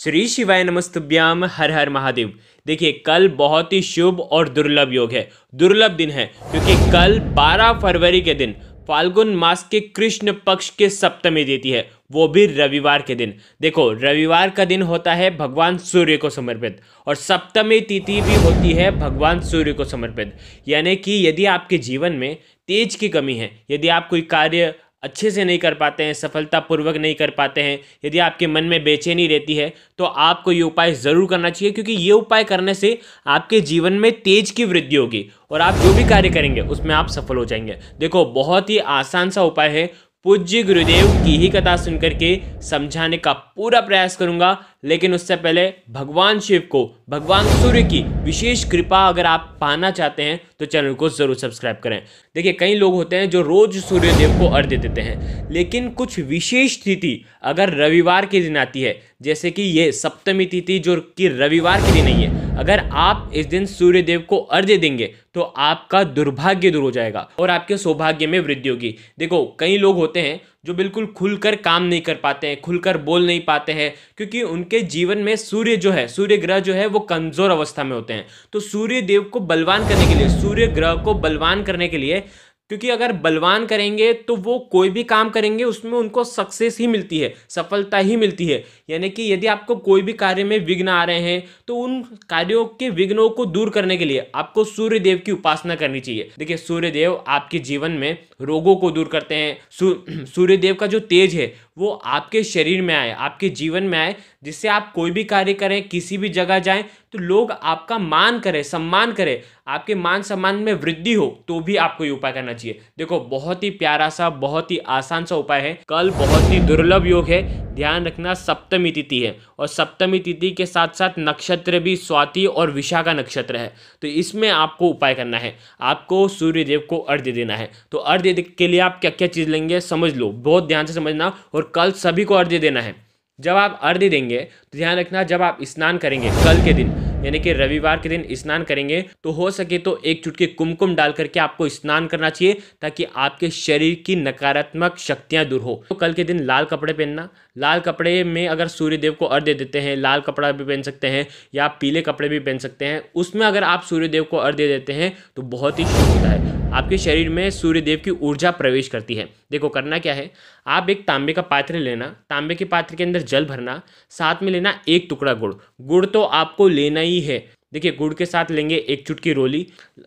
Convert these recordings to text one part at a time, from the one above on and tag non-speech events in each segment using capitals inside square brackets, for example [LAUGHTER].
श्री शिवाय नमस्तभ्याम हर हर महादेव देखिए कल बहुत ही शुभ और दुर्लभ योग है दुर्लभ दिन है क्योंकि कल 12 फरवरी के दिन फाल्गुन मास के कृष्ण पक्ष के सप्तमी देती है वो भी रविवार के दिन देखो रविवार का दिन होता है भगवान सूर्य को समर्पित और सप्तमी तिथि भी होती है भगवान सूर्य को समर्पित यानी कि यदि आपके जीवन में तेज की कमी है यदि आप कोई कार्य अच्छे से नहीं कर पाते हैं सफलतापूर्वक नहीं कर पाते हैं यदि आपके मन में बेचैनी रहती है तो आपको ये उपाय ज़रूर करना चाहिए क्योंकि ये उपाय करने से आपके जीवन में तेज की वृद्धि होगी और आप जो भी कार्य करेंगे उसमें आप सफल हो जाएंगे देखो बहुत ही आसान सा उपाय है पूज्य गुरुदेव की ही कथा सुनकर के समझाने का पूरा प्रयास करूंगा लेकिन उससे पहले भगवान शिव को भगवान सूर्य की विशेष कृपा अगर आप पाना चाहते हैं तो चैनल को ज़रूर सब्सक्राइब करें देखिए कई लोग होते हैं जो रोज़ सूर्य देव को अर्घ्य देते हैं लेकिन कुछ विशेष तिथि अगर रविवार के दिन आती है जैसे कि ये सप्तमी तिथि जो कि रविवार के दिन नहीं है अगर आप इस दिन सूर्य देव को अर्घ्य देंगे तो आपका दुर्भाग्य दूर हो जाएगा और आपके सौभाग्य में वृद्धि होगी देखो कई लोग होते हैं जो बिल्कुल खुलकर काम नहीं कर पाते हैं खुलकर बोल नहीं पाते हैं क्योंकि उनके जीवन में सूर्य जो है सूर्य ग्रह जो है वो कमज़ोर अवस्था में होते हैं तो सूर्य देव को बलवान करने के लिए सूर्य ग्रह को बलवान करने के लिए क्योंकि अगर बलवान करेंगे तो वो कोई भी काम करेंगे उसमें उनको सक्सेस ही मिलती है सफलता ही मिलती है यानी कि यदि आपको कोई भी कार्य में विघ्न आ रहे हैं तो उन कार्यों के विघ्नों को दूर करने के लिए आपको सूर्य देव की उपासना करनी चाहिए देखिए सूर्य देव आपके जीवन में रोगों को दूर करते हैं [CLEARS THROAT] सूर्य देव का जो तेज है वो आपके शरीर में आए आपके जीवन में आए जिससे आप कोई भी कार्य करें किसी भी जगह जाएं तो लोग आपका मान करें सम्मान करें आपके मान सम्मान में वृद्धि हो तो भी आपको ये उपाय करना चाहिए देखो बहुत ही प्यारा सा बहुत ही आसान सा उपाय है कल बहुत ही दुर्लभ योग है ध्यान रखना सप्तमी तिथि है और सप्तमी तिथि के साथ साथ नक्षत्र भी स्वाति और विशाखा नक्षत्र है तो इसमें आपको उपाय करना है आपको सूर्य देव को अर्घ्य देना है तो अर्घ्य के लिए आप क्या क्या चीज़ लेंगे समझ लो बहुत ध्यान से समझना और कल सभी को अर्घ्य देना है जब आप अर्ध देंगे तो ध्यान रखना जब आप स्नान करेंगे कल के दिन यानी कि रविवार के दिन स्नान करेंगे तो हो सके तो एक चुटकी कुमकुम डाल करके आपको स्नान करना चाहिए ताकि आपके शरीर की नकारात्मक शक्तियां दूर हो तो कल के दिन लाल कपड़े पहनना लाल कपड़े में अगर सूर्य देव को अर्ध दे देते हैं लाल कपड़ा भी पहन सकते हैं या पीले कपड़े भी पहन सकते हैं उसमें अगर आप सूर्यदेव को अर्ध दे देते हैं तो बहुत ही शुभ होता है आपके शरीर में सूर्यदेव की ऊर्जा प्रवेश करती है देखो करना क्या है आप एक तांबे का पात्र लेना तांबे के पात्र के अंदर जल भरना साथ में लेना एक टुकड़ा गुड़ गुड़ तो आपको लेना ही है देखिए गुड़ के साथ लेंगे एक चुटकी रोली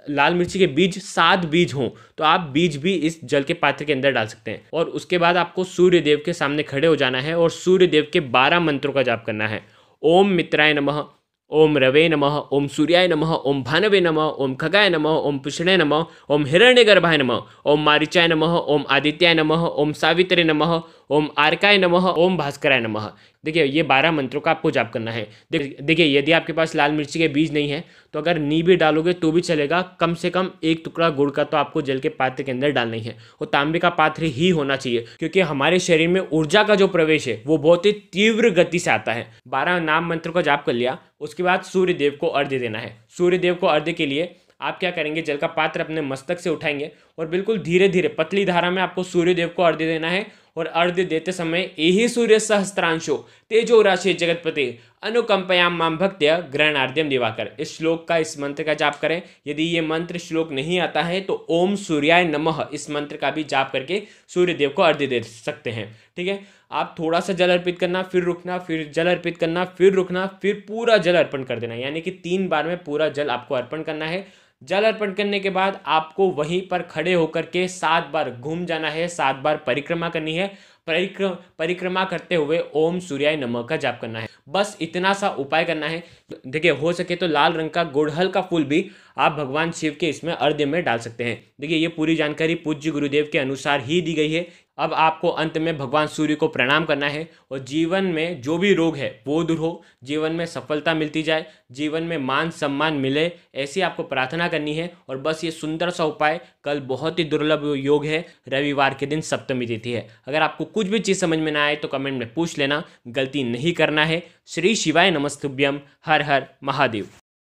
लाल मिर्ची के बीज सात बीज हों तो आप बीज भी इस जल के पात्र के अंदर डाल सकते हैं और उसके बाद आपको सूर्य देव के सामने खड़े हो जाना है और सूर्य देव के बारह मंत्रों का जाप करना है ओम मित्राय नमः ओम रवे नम ओम सूर्याय नम ओम भानवे नम ओम खगाय नम ओम पुष्णे नम ओम हिरण्यगर्भाय नम ओम मारिचाय नम ओम आदित्याय नम ओम सावित्रे नम ओम आरकाय नमः ओम भास्कराय नमः देखिए ये बारह मंत्रों का आपको जाप करना है देखिए यदि आपके पास लाल मिर्ची के बीज नहीं है तो अगर नी भी डालोगे तो भी चलेगा कम से कम एक टुकड़ा गुड़ का तो आपको जल के पात्र के अंदर डालना ही है और तांबे का पात्र ही होना चाहिए क्योंकि हमारे शरीर में ऊर्जा का जो प्रवेश है वो बहुत ही तीव्र गति से आता है बारह नाम मंत्रों का जाप कर लिया उसके बाद सूर्य देव को अर्घ्य देना है सूर्य देव को अर्घ्य के लिए आप क्या करेंगे जल का पात्र अपने मस्तक से उठाएंगे और बिल्कुल धीरे धीरे पतली धारा में आपको सूर्य देव को अर्घ्य देना है और अर्ध्य देते समय यही सूर्य सहस्त्रांशो तेजो राशि जगतपति अनुकंपयाम माम भक्त्य ग्रहणार्ध्यम दिवाकर इस श्लोक का इस मंत्र का जाप करें यदि ये मंत्र श्लोक नहीं आता है तो ओम सूर्याय नमः इस मंत्र का भी जाप करके सूर्य देव को अर्घ्य दे सकते हैं ठीक है आप थोड़ा सा जल अर्पित करना फिर रुकना फिर जल अर्पित करना फिर रुकना फिर पूरा जल अर्पण कर देना यानी कि तीन बार में पूरा जल आपको अर्पण करना है जल अर्पण करने के बाद आपको वहीं पर खड़े होकर के सात बार घूम जाना है सात बार परिक्रमा करनी है परिक्रमा परिक्रमा करते हुए ओम सूर्याय नमः का जाप करना है बस इतना सा उपाय करना है देखिए हो सके तो लाल रंग का गुड़हल का फूल भी आप भगवान शिव के इसमें अर्ध्य में डाल सकते हैं देखिए ये पूरी जानकारी पूज्य गुरुदेव के अनुसार ही दी गई है अब आपको अंत में भगवान सूर्य को प्रणाम करना है और जीवन में जो भी रोग है वो दूर हो जीवन में सफलता मिलती जाए जीवन में मान सम्मान मिले ऐसी आपको प्रार्थना करनी है और बस ये सुंदर सा उपाय कल बहुत ही दुर्लभ योग है रविवार के दिन सप्तमी तिथि है अगर आपको कुछ भी चीज़ समझ में ना आए तो कमेंट में पूछ लेना गलती नहीं करना है श्री शिवाय नमस्तुभ्यम हर हर महादेव